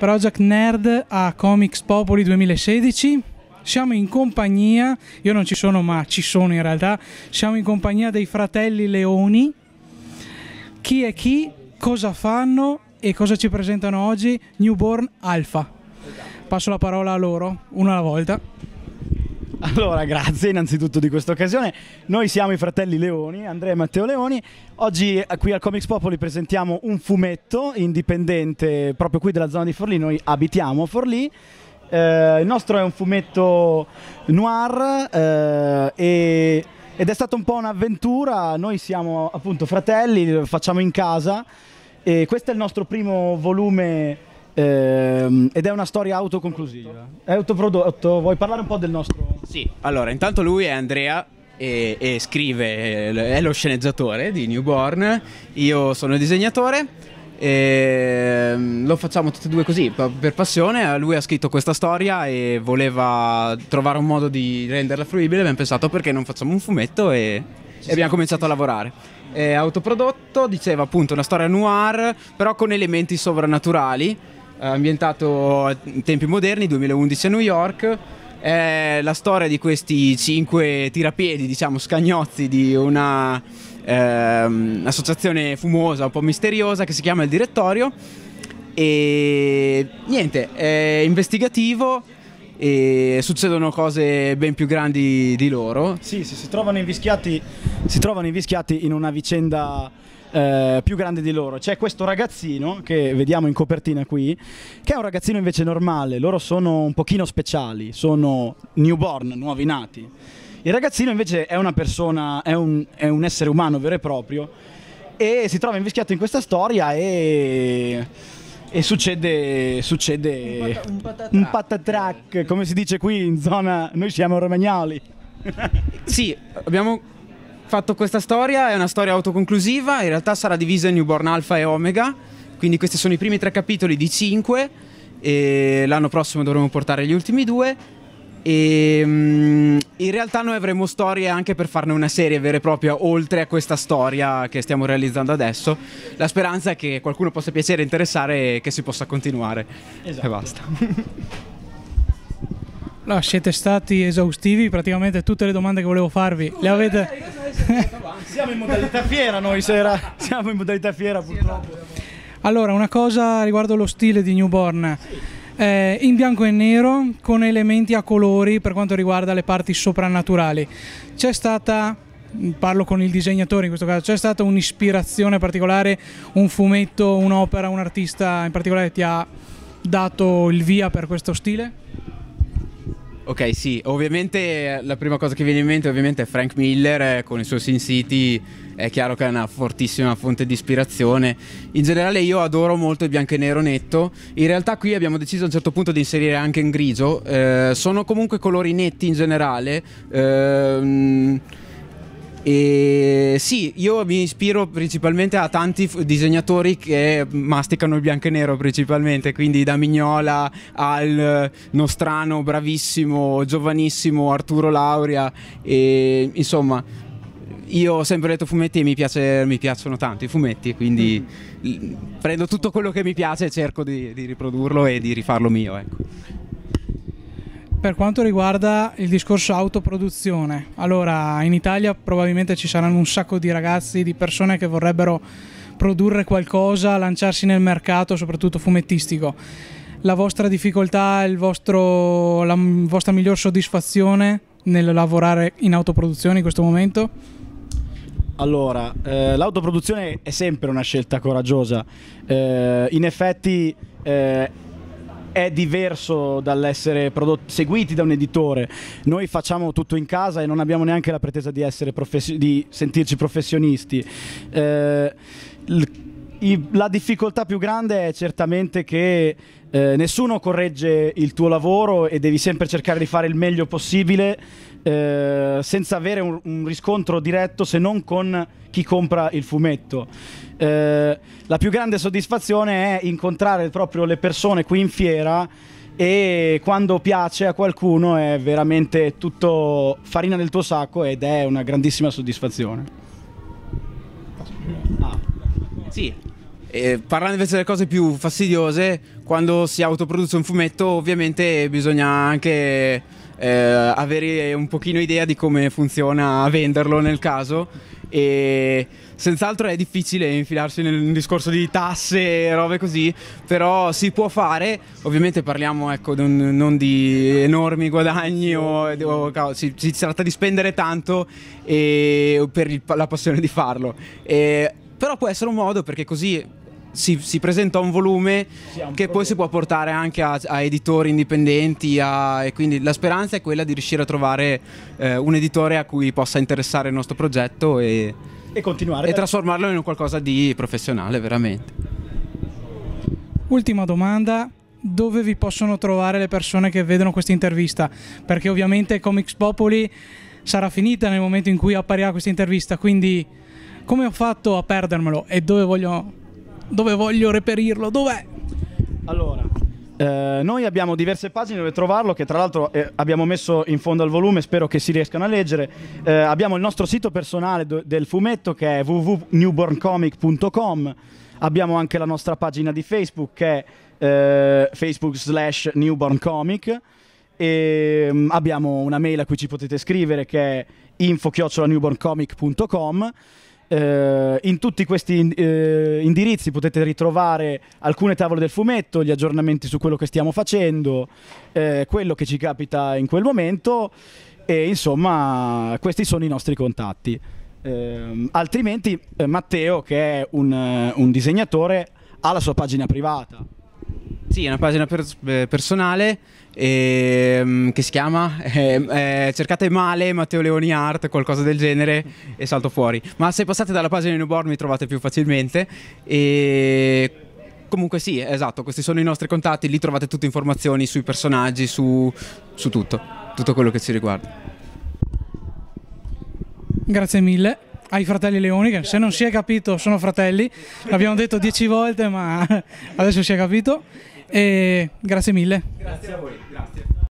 Project Nerd a Comics Popoli 2016. Siamo in compagnia, io non ci sono ma ci sono in realtà, siamo in compagnia dei fratelli Leoni. Chi è chi, cosa fanno e cosa ci presentano oggi? Newborn Alpha. Passo la parola a loro, una alla volta. Allora, grazie innanzitutto di questa occasione. Noi siamo i fratelli Leoni, Andrea e Matteo Leoni. Oggi eh, qui al Comics Popoli presentiamo un fumetto indipendente proprio qui della zona di Forlì. Noi abitiamo a Forlì. Eh, il nostro è un fumetto noir eh, e, ed è stata un po' un'avventura. Noi siamo appunto fratelli, lo facciamo in casa. E questo è il nostro primo volume Ehm, ed è una storia autoconclusiva. È autoprodotto. Vuoi parlare un po' del nostro? Sì, allora, intanto lui è Andrea. E, e scrive, è lo sceneggiatore di Newborn, io sono il disegnatore e ehm, lo facciamo tutti e due così per passione eh, lui ha scritto questa storia e voleva trovare un modo di renderla fruibile abbiamo pensato perché non facciamo un fumetto e, e abbiamo cominciato a lavorare è autoprodotto diceva appunto una storia noir però con elementi sovrannaturali eh, ambientato in tempi moderni, 2011 a New York. È la storia di questi cinque tirapiedi, diciamo scagnozzi di una ehm, associazione fumosa, un po' misteriosa, che si chiama Il Direttorio. E niente, è investigativo e succedono cose ben più grandi di loro. Sì, sì si, trovano si, trovano invischiati in una vicenda eh, più grande di loro. C'è questo ragazzino che vediamo in copertina qui, che è un ragazzino invece normale, loro sono un pochino speciali, sono newborn, nuovi nati. Il ragazzino invece è una persona, è un, è un essere umano vero e proprio e si trova invischiato in questa storia e e succede, succede un, pata, un, patatrac. un, patatrac. come si dice qui in zona, noi siamo romagnoli. sì, abbiamo fatto questa storia, è una storia autoconclusiva, in realtà sarà divisa in Newborn Alpha e Omega, quindi questi sono i primi tre capitoli di cinque e l'anno prossimo dovremo portare gli ultimi due e um, in realtà noi avremo storie anche per farne una serie vera e propria oltre a questa storia che stiamo realizzando adesso. La speranza è che qualcuno possa piacere, interessare e che si possa continuare. Esatto. E basta. No, siete stati esaustivi, praticamente tutte le domande che volevo farvi le avete... Eh, Siamo in modalità fiera noi sera, siamo in modalità fiera purtroppo. Esatto, allora, una cosa riguardo lo stile di Newborn. Eh, in bianco e nero con elementi a colori per quanto riguarda le parti soprannaturali. C'è stata parlo con il disegnatore in questo caso, c'è stata un'ispirazione particolare, un fumetto, un'opera, un artista in particolare che ti ha dato il via per questo stile? Ok, sì, ovviamente la prima cosa che viene in mente ovviamente è Frank Miller eh, con il suo Sin City, è chiaro che è una fortissima fonte di ispirazione. In generale io adoro molto il bianco e nero netto, in realtà qui abbiamo deciso a un certo punto di inserire anche in grigio, eh, sono comunque colori netti in generale. Ehm e sì, io mi ispiro principalmente a tanti disegnatori che masticano il bianco e nero principalmente, quindi da Mignola al nostrano, bravissimo, giovanissimo Arturo Lauria e insomma io ho sempre letto fumetti e mi, piace, mi piacciono tanto i fumetti, quindi mm. prendo tutto quello che mi piace e cerco di, di riprodurlo e di rifarlo mio. Ecco per quanto riguarda il discorso autoproduzione, allora in Italia probabilmente ci saranno un sacco di ragazzi, di persone che vorrebbero produrre qualcosa, lanciarsi nel mercato, soprattutto fumettistico. La vostra difficoltà, vostro, la vostra miglior soddisfazione nel lavorare in autoproduzione in questo momento? Allora, eh, l'autoproduzione è sempre una scelta coraggiosa. Eh, in effetti... Eh, è diverso dall'essere prodotti, seguiti da un editore. Noi facciamo tutto in casa e non abbiamo neanche la pretesa di, professi- di sentirci professionisti. Eh, l- i, la difficoltà più grande è certamente che eh, nessuno corregge il tuo lavoro e devi sempre cercare di fare il meglio possibile eh, senza avere un, un, riscontro diretto se non con chi compra il fumetto. Eh, la più grande soddisfazione è incontrare proprio le persone qui in fiera e quando piace a qualcuno è veramente tutto farina del tuo sacco ed è una grandissima soddisfazione. Ah. Sì, parlando invece delle cose più fastidiose, quando si autoproduce un fumetto ovviamente bisogna anche eh, avere un pochino idea di come funziona venderlo nel caso e senz'altro è difficile infilarsi nel discorso di tasse e robe così, però si può fare, ovviamente parliamo ecco, non di enormi guadagni, o, o, si, si, tratta di spendere tanto e, per il, la passione di farlo. E, però può essere un modo perché così si, si presenta un volume sì, che poi si può portare anche a, a editori indipendenti a, e quindi la speranza è quella di riuscire a trovare eh, un editore a cui possa interessare il nostro progetto e, e continuare e trasformarlo in qualcosa di professionale veramente. Ultima domanda, dove vi possono trovare le persone che vedono questa intervista? Perché ovviamente Comics Popoli sarà finita nel momento in cui apparirà questa intervista, quindi come ho fatto a perdermelo e dove voglio dove voglio reperirlo, dov'è? Allora, eh, noi abbiamo diverse pagine dove trovarlo, che tra l'altro eh, abbiamo messo in fondo al volume, spero che si riescano a leggere. Eh, abbiamo il nostro sito personale do- del fumetto che è www.newborncomic.com, abbiamo anche la nostra pagina di Facebook che è eh, facebook slash newborncomic e ehm, abbiamo una mail a cui ci potete scrivere che è info-newborncomic.com eh, in tutti questi eh, indirizzi potete ritrovare alcune tavole del fumetto, gli aggiornamenti su quello che stiamo facendo, eh, quello che ci capita in quel momento e insomma questi sono i nostri contatti. Ehm, altrimenti eh, Matteo, che è un, eh, un disegnatore, ha la sua pagina privata sì, è una pagina per eh, personale ehm, che si chiama eh, eh, Cercate male Matteo Leoni Art, qualcosa del genere e salto fuori. Ma se passate dalla pagina di Newborn mi trovate più facilmente. E comunque sì, esatto, questi sono i nostri contatti, lì trovate tutte informazioni sui personaggi, su, su tutto, tutto quello che ci riguarda. Grazie mille ai fratelli Leoni, che se non si è capito sono fratelli, l'abbiamo detto dieci volte ma adesso si è capito. E grazie mille. Grazie a voi.